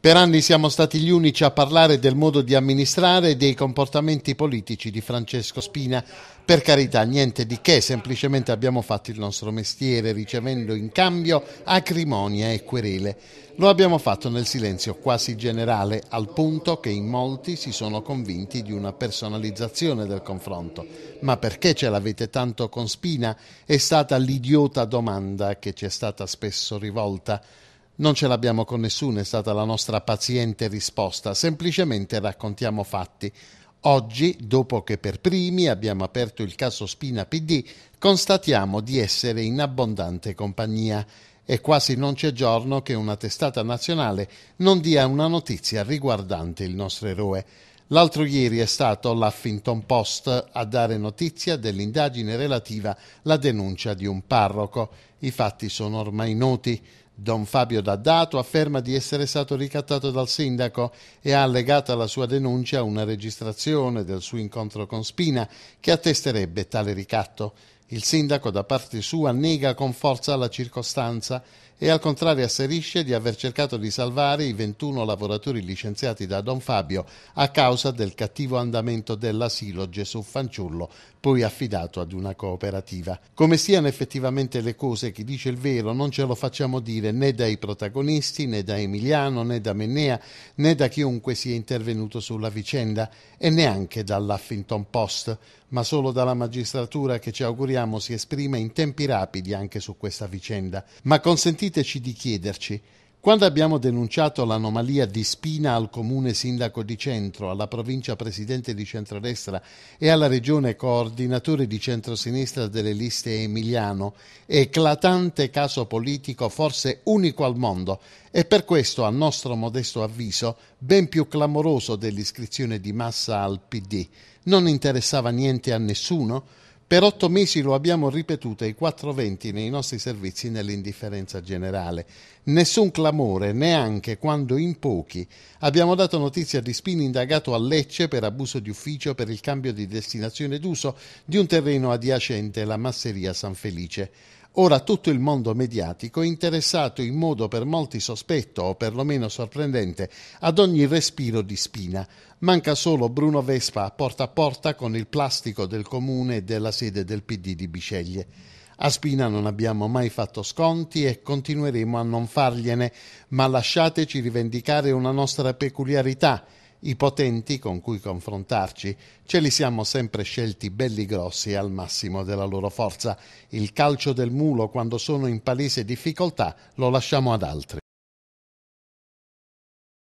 Per anni siamo stati gli unici a parlare del modo di amministrare e dei comportamenti politici di Francesco Spina. Per carità, niente di che, semplicemente abbiamo fatto il nostro mestiere ricevendo in cambio acrimonia e querele. Lo abbiamo fatto nel silenzio quasi generale, al punto che in molti si sono convinti di una personalizzazione del confronto. Ma perché ce l'avete tanto con Spina? È stata l'idiota domanda che ci è stata spesso rivolta. Non ce l'abbiamo con nessuno, è stata la nostra paziente risposta, semplicemente raccontiamo fatti. Oggi, dopo che per primi abbiamo aperto il caso Spina PD, constatiamo di essere in abbondante compagnia e quasi non c'è giorno che una testata nazionale non dia una notizia riguardante il nostro eroe. L'altro ieri è stato l'Huffington Post a dare notizia dell'indagine relativa alla denuncia di un parroco. I fatti sono ormai noti. Don Fabio Daddato afferma di essere stato ricattato dal sindaco e ha allegato alla sua denuncia una registrazione del suo incontro con Spina che attesterebbe tale ricatto. Il sindaco da parte sua nega con forza la circostanza e al contrario asserisce di aver cercato di salvare i 21 lavoratori licenziati da Don Fabio a causa del cattivo andamento dell'asilo Gesù Fanciullo, poi affidato ad una cooperativa. Come siano effettivamente le cose, chi dice il vero non ce lo facciamo dire né dai protagonisti, né da Emiliano, né da Mennea, né da chiunque sia intervenuto sulla vicenda e neanche dall'Huffington Post, ma solo dalla magistratura che ci auguriamo si esprima in tempi rapidi anche su questa vicenda. Ma consentite consentiteci di chiederci, quando abbiamo denunciato l'anomalia di Spina al comune sindaco di centro, alla provincia presidente di centrodestra e alla regione coordinatore di centrosinistra delle liste Emiliano, eclatante caso politico forse unico al mondo e per questo, a nostro modesto avviso, ben più clamoroso dell'iscrizione di massa al PD, non interessava niente a nessuno? Per otto mesi lo abbiamo ripetuto ai 4.20 nei nostri servizi nell'indifferenza generale. Nessun clamore, neanche quando in pochi. Abbiamo dato notizia di Spini indagato a Lecce per abuso di ufficio per il cambio di destinazione d'uso di un terreno adiacente la masseria San Felice. Ora tutto il mondo mediatico è interessato in modo per molti sospetto o perlomeno sorprendente ad ogni respiro di spina. Manca solo Bruno Vespa a porta a porta con il plastico del comune e della sede del PD di Biceglie. A Spina non abbiamo mai fatto sconti e continueremo a non fargliene, ma lasciateci rivendicare una nostra peculiarità – i potenti con cui confrontarci ce li siamo sempre scelti belli grossi al massimo della loro forza. Il calcio del mulo quando sono in palese difficoltà lo lasciamo ad altri.